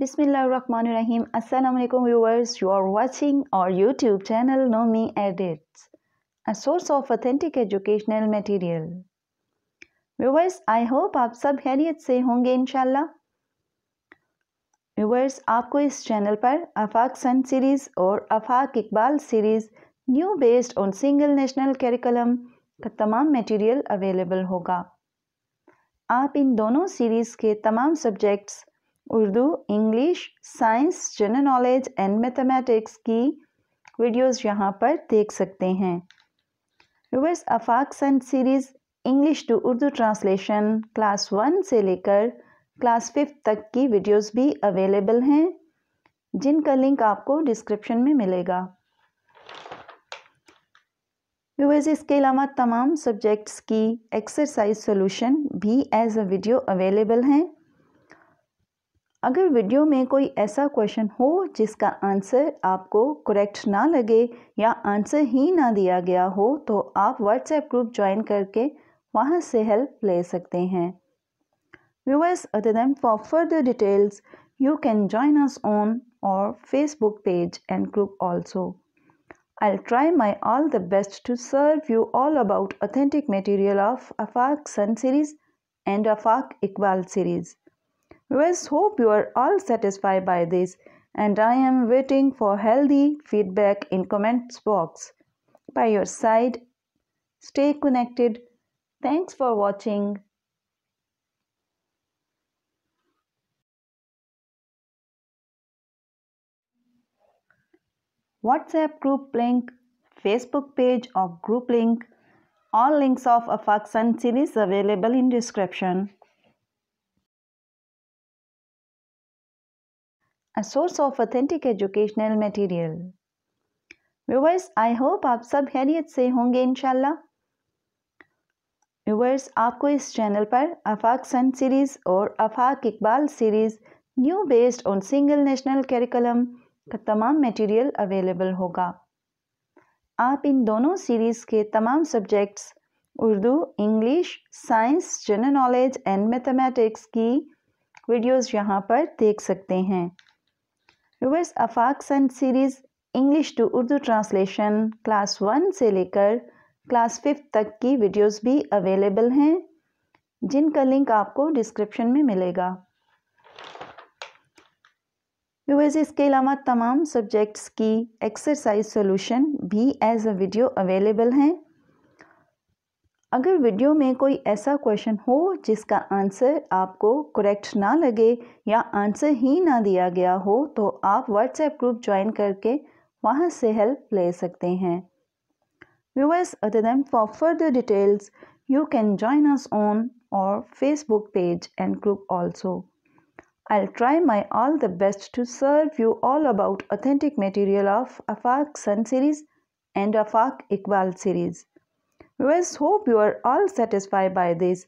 बिसमिल्ल रकमानरिम अल्लाम viewers you are watching our YouTube channel Nomi edits a source of authentic educational material viewers I hope आप सब हैरियत से होंगे इनशाला व्यूवर्स आपको इस चैनल पर आफाक सन सीरीज़ और Afaq Iqbal series new based on single national curriculum का तमाम मटीरियल अवेलेबल होगा आप इन दोनों सीरीज़ के तमाम subjects Urdu English science general knowledge and mathematics की वीडियोस यहाँ पर देख सकते हैं viewers Afaq sun series English to Urdu translation class one से लेकर क्लास फिफ्थ तक की वीडियोस भी अवेलेबल हैं जिनका लिंक आपको डिस्क्रिप्शन में मिलेगा व्यूवर्स इसके अलावा तमाम सब्जेक्ट्स की एक्सरसाइज सॉल्यूशन भी एज अ वीडियो अवेलेबल हैं अगर वीडियो में कोई ऐसा क्वेश्चन हो जिसका आंसर आपको करेक्ट ना लगे या आंसर ही ना दिया गया हो तो आप व्हाट्सएप ग्रुप ज्वाइन करके वहाँ से हेल्प ले सकते हैं viewers other than for further details you can join us on our Facebook page and group also I try my all the best to serve you all about authentic material of Afaq sun series and Afaq Iqbal series viewers hope you are all satisfied by this and i am waiting for healthy feedback in comments box by your side stay connected thanks for watching WhatsApp group link, Facebook page or group link. All links of a Afaksan series available in description. A source of authentic educational material viewers I hope आप सब हैरियत से होंगे इनशाला viewers आपको इस channel पर Afaq sun series और Afaq Iqbal series new based on single national curriculum का तमाम मटेरियल अवेलेबल होगा आप इन दोनों सीरीज़ के तमाम subjects Urdu English science general knowledge and mathematics की वीडियोस यहाँ पर देख सकते हैं viewers sun series English to Urdu translation class one से लेकर क्लास फिफ्थ तक की वीडियोस भी अवेलेबल हैं जिनका लिंक आपको डिस्क्रिप्शन में मिलेगा व्यूवर्स इसके अलावा तमाम सब्जेक्ट्स की एक्सरसाइज सॉल्यूशन भी एज अ वीडियो अवेलेबल हैं अगर वीडियो में कोई ऐसा क्वेश्चन हो जिसका आंसर आपको करेक्ट ना लगे या आंसर ही ना दिया गया हो तो आप व्हाट्सएप ग्रुप ज्वाइन करके वहाँ से हेल्प ले सकते हैं viewers other than for further details you can join us on our Facebook page and group also I try my all the best to serve you all about authentic material of Afaq sun series and Afaq Iqbal series viewers hope you are all satisfied by this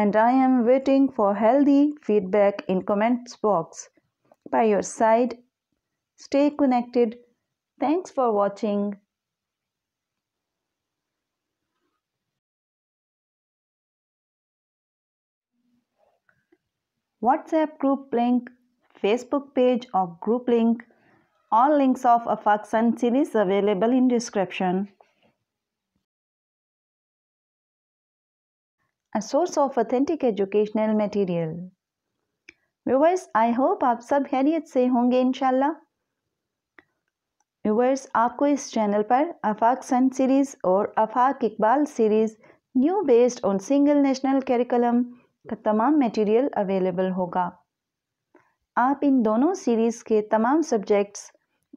and i am waiting for healthy feedback in comments box by your side stay connected thanks for watching WhatsApp group link, Facebook page or group link. All links of a Afaksan series available in description. A source of authentic educational material viewers I hope आप सब हैरियत से होंगे इनशाला viewers आपको इस channel पर Afaq sun series और Afaq Iqbal series new based on single national curriculum का तमाम मटेरियल अवेलेबल होगा आप इन दोनों सीरीज़ के तमाम subjects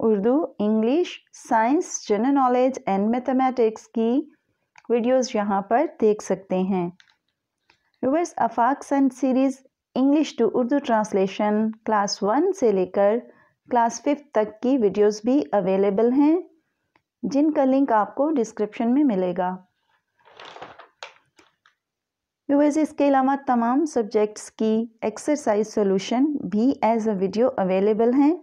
Urdu English science general knowledge and mathematics की वीडियोस यहाँ पर देख सकते हैं viewers Afaq sun series English to Urdu translation class one से लेकर क्लास फिफ्थ तक की वीडियोस भी अवेलेबल हैं जिनका लिंक आपको डिस्क्रिप्शन में मिलेगा व्यूवर्स इसके अलावा तमाम सब्जेक्ट्स की एक्सरसाइज सॉल्यूशन भी एज अ वीडियो अवेलेबल हैं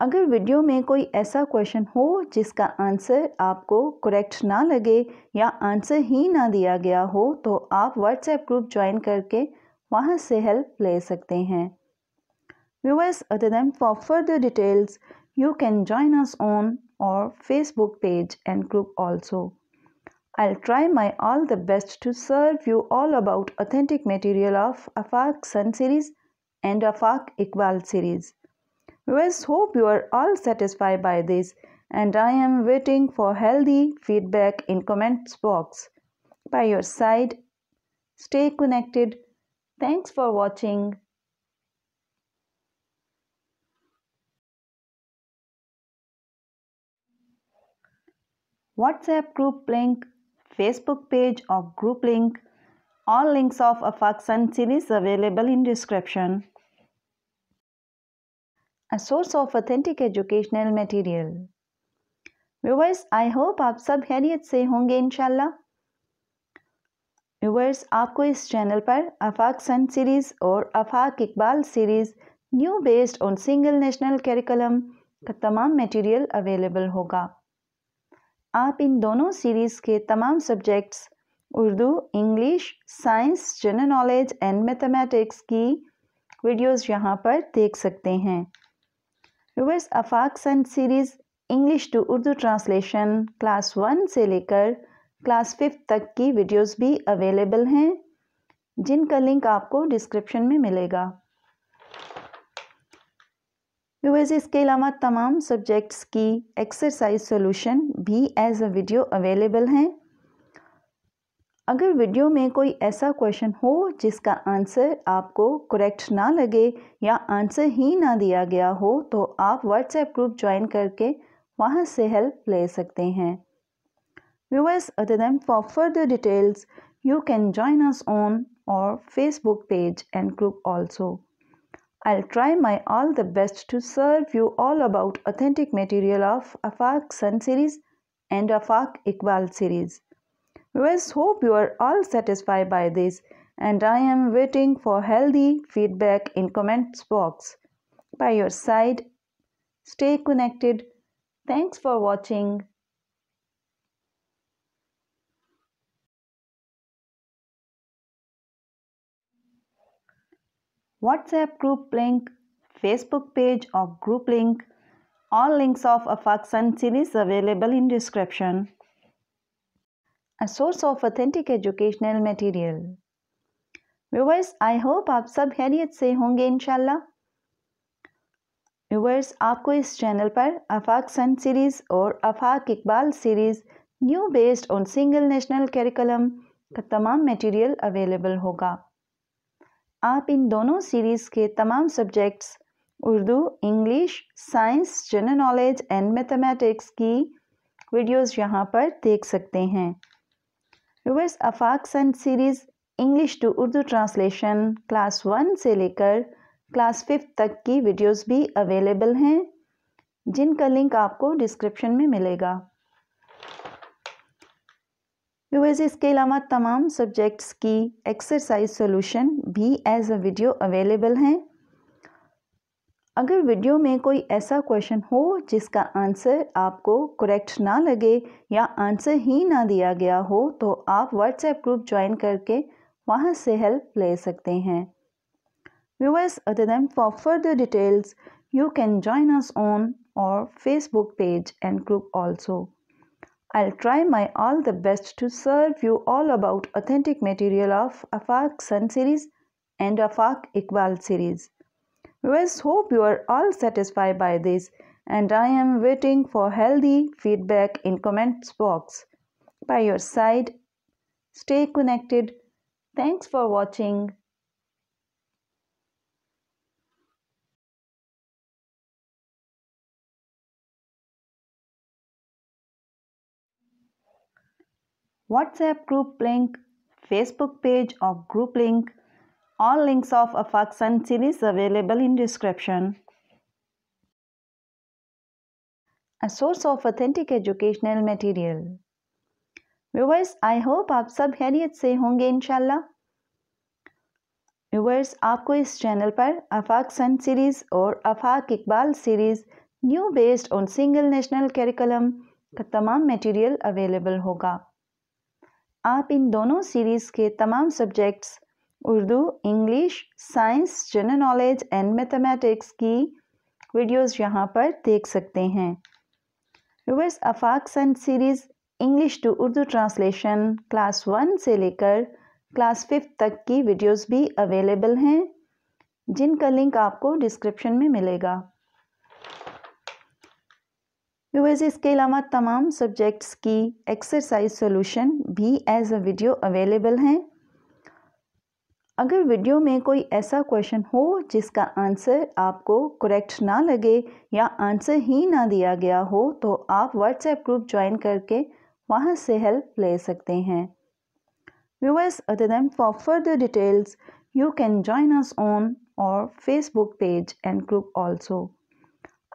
अगर वीडियो में कोई ऐसा क्वेश्चन हो जिसका आंसर आपको करेक्ट ना लगे या आंसर ही ना दिया गया हो तो आप व्हाट्सएप ग्रुप ज्वाइन करके वहाँ से हेल्प ले सकते हैं viewers other than for further details you can join us on our Facebook page and group also I try my all the best to serve you all about authentic material of Afaq sun series and Afaq Iqbal series viewers hope you are all satisfied by this and i am waiting for healthy feedback in comments box by your side stay connected thanks for watching whatsapp group link facebook page or group link all links of a Afaksan series available in description a source of authentic educational material. Viewers I hope आप सब खैरियत से होंगे इनशाला viewers आपको इस channel पर Afaq sun series और Afaq Iqbal series new based on single national curriculum का तमाम मटेरियल अवेलेबल होगा आप इन दोनों सीरीज़ के तमाम subjects Urdu English science general knowledge and mathematics की वीडियोस यहाँ पर देख सकते हैं viewers Afaq sun series English to Urdu translation class one से लेकर क्लास फिफ्थ तक की वीडियोस भी अवेलेबल हैं जिनका लिंक आपको डिस्क्रिप्शन में मिलेगा व्यूवर्स इसके अलावा तमाम सब्जेक्ट्स की एक्सरसाइज सॉल्यूशन भी एज अ वीडियो अवेलेबल हैं अगर वीडियो में कोई ऐसा क्वेश्चन हो जिसका आंसर आपको करेक्ट ना लगे या आंसर ही ना दिया गया हो तो आप व्हाट्सएप ग्रुप ज्वाइन करके वहाँ से हेल्प ले सकते हैं viewers other than for further details you can join us on our Facebook page and group also I try my all the best to serve you all about authentic material of Afaq sun series and Afaq Iqbal series viewers hope you are all satisfied by this and i am waiting for healthy feedback in comments box by your side stay connected thanks for watching whatsapp group link facebook page or group link all links of a Afaksan series available in description a source of authentic educational material. Viewers I hope आप सब खैरियत से होंगे इनशाला viewers आपको इस channel पर Afaq sun series और Afaq Iqbal series new based on single national curriculum का तमाम मटेरियल अवेलेबल होगा आप इन दोनों सीरीज़ के तमाम subjects Urdu English science general knowledge and mathematics की वीडियोस यहाँ पर देख सकते हैं viewers Afaq sun series English to Urdu translation class one से लेकर क्लास फिफ्थ तक की वीडियोस भी अवेलेबल हैं जिनका लिंक आपको डिस्क्रिप्शन में मिलेगा व्यूवर्स इसके अलावा तमाम सब्जेक्ट्स की एक्सरसाइज सॉल्यूशन भी एज अ वीडियो अवेलेबल हैं अगर वीडियो में कोई ऐसा क्वेश्चन हो जिसका आंसर आपको करेक्ट ना लगे या आंसर ही ना दिया गया हो तो आप व्हाट्सएप ग्रुप ज्वाइन करके वहाँ से हेल्प ले सकते हैं viewers other than for further details you can join us on our Facebook page and group also I'll try my all the best to serve you all about authentic material of Afaq sun series and Afaq Iqbal series viewers hope you are all satisfied by this and i am waiting for healthy feedback in comments box by your side stay connected thanks for watching WhatsApp group link, Facebook page or group link All links of Afaxan series available in description. A source of authentic educational material. Viewers, I hope आप सब हैरियत से होंगे इनशाला viewers आपको इस channel पर Afaq sun series और Afaq Iqbal series new based on single national curriculum का तमाम मटेरियल अवेलेबल होगा आप इन दोनों सीरीज़ के तमाम subjects Urdu English science general knowledge and mathematics की वीडियोस यहाँ पर देख सकते हैं viewers Afaq sun series English to Urdu translation class one से लेकर क्लास फिफ्थ तक की वीडियोस भी अवेलेबल हैं जिनका लिंक आपको डिस्क्रिप्शन में मिलेगा व्यूवर्स इसके अलावा तमाम सब्जेक्ट्स की एक्सरसाइज सॉल्यूशन भी एज अ वीडियो अवेलेबल हैं अगर वीडियो में कोई ऐसा क्वेश्चन हो जिसका आंसर आपको करेक्ट ना लगे या आंसर ही ना दिया गया हो तो आप व्हाट्सएप ग्रुप ज्वाइन करके वहाँ से हेल्प ले सकते हैं viewers other than for further details you can join us on our Facebook page and group also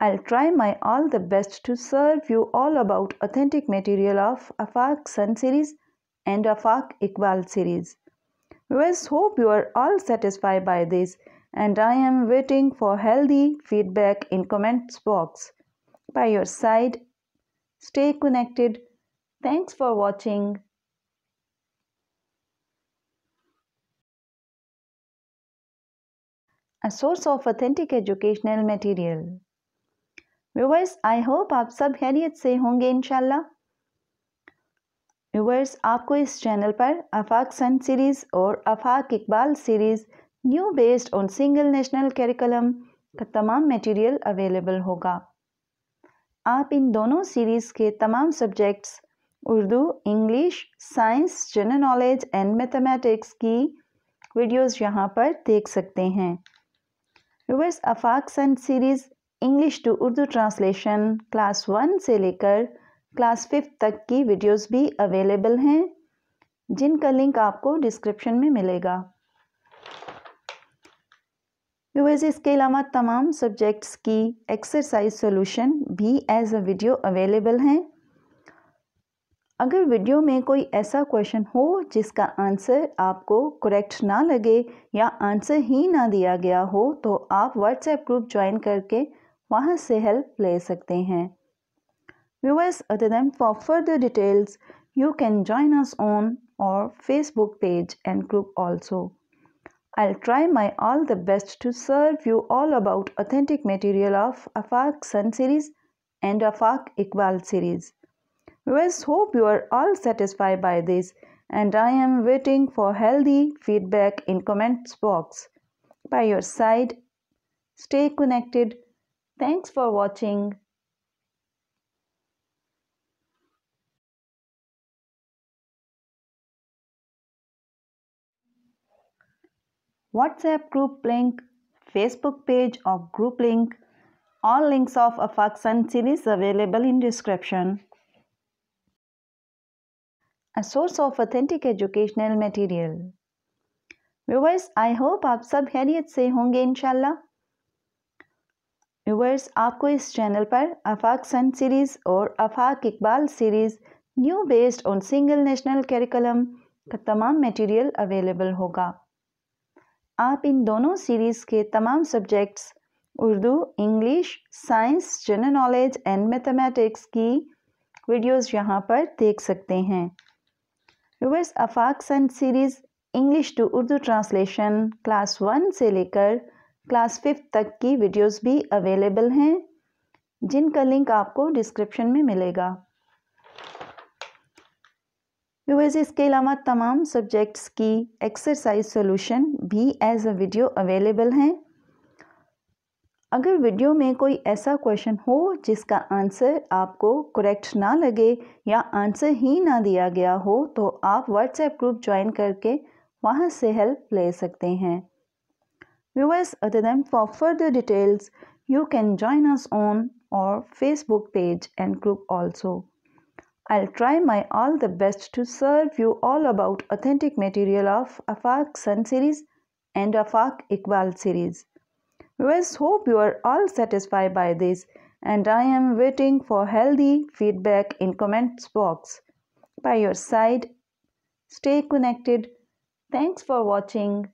I try my all the best to serve you all about authentic material of Afaq sun series and Afaq Iqbal series Viewers, hope you are all satisfied by this and I am waiting for healthy feedback in comments box. By your side, stay connected. Thanks for watching. A source of authentic educational material. Viewers, I hope आप सब खैरियत से Inshallah. Viewers आपको इस channel पर आफाक sun series और Afaq Iqbal series new based on single national curriculum का तमाम मटेरियल अवेलेबल होगा आप इन दोनों सीरीज़ के तमाम subjects Urdu English science general knowledge and mathematics की वीडियोस यहाँ पर देख सकते हैं viewers Afaq sun series English to Urdu translation class one से लेकर क्लास फिफ्थ तक की वीडियोस भी अवेलेबल हैं जिनका लिंक आपको डिस्क्रिप्शन में मिलेगा व्यूवर्स इसके अलावा तमाम सब्जेक्ट्स की एक्सरसाइज सॉल्यूशन भी एज अ वीडियो अवेलेबल हैं अगर वीडियो में कोई ऐसा क्वेश्चन हो जिसका आंसर आपको करेक्ट ना लगे या आंसर ही ना दिया गया हो तो आप व्हाट्सएप ग्रुप ज्वाइन करके वहाँ से हेल्प ले सकते हैं Viewers, uh, other than for further details, you can join us on our Facebook page and group also. I'll try my all the best to serve you all about authentic material of Afaq Sun series and Afaq Iqbal series. Viewers, hope you are all satisfied by this and I am waiting for healthy feedback in comments box. By your side, stay connected. Thanks for watching. WhatsApp group link, Facebook page or group link. All links of Afak Sun series available in description. A source of authentic educational material. Viewers, I hope आप सब हैरियत से होंगे इनशाला viewers आपको इस channel पर Afaq sun series और Afaq Iqbal series new based on single national curriculum का तमाम मटेरियल अवेलेबल होगा आप इन दोनों सीरीज़ के तमाम subjects Urdu English science general knowledge and mathematics की वीडियोस यहाँ पर देख सकते हैं viewers Afaq sun series English to Urdu translation class one से लेकर क्लास फिफ्थ तक की वीडियोस भी अवेलेबल हैं जिनका लिंक आपको डिस्क्रिप्शन में मिलेगा व्यूवर्स इसके अलावा तमाम सब्जेक्ट्स की एक्सरसाइज सॉल्यूशन भी एज अ वीडियो अवेलेबल हैं अगर वीडियो में कोई ऐसा क्वेश्चन हो जिसका आंसर आपको करेक्ट ना लगे या आंसर ही ना दिया गया हो तो आप व्हाट्सएप ग्रुप ज्वाइन करके वहाँ से हेल्प ले सकते हैं viewers other than for further details you can join us on our Facebook page and group also I'll try my all the best to serve you all about authentic material of Afaq Sun series and Afaq Iqbal series. Viewers, hope you are all satisfied by this and I am waiting for healthy feedback in comments box. By your side, stay connected. Thanks for watching.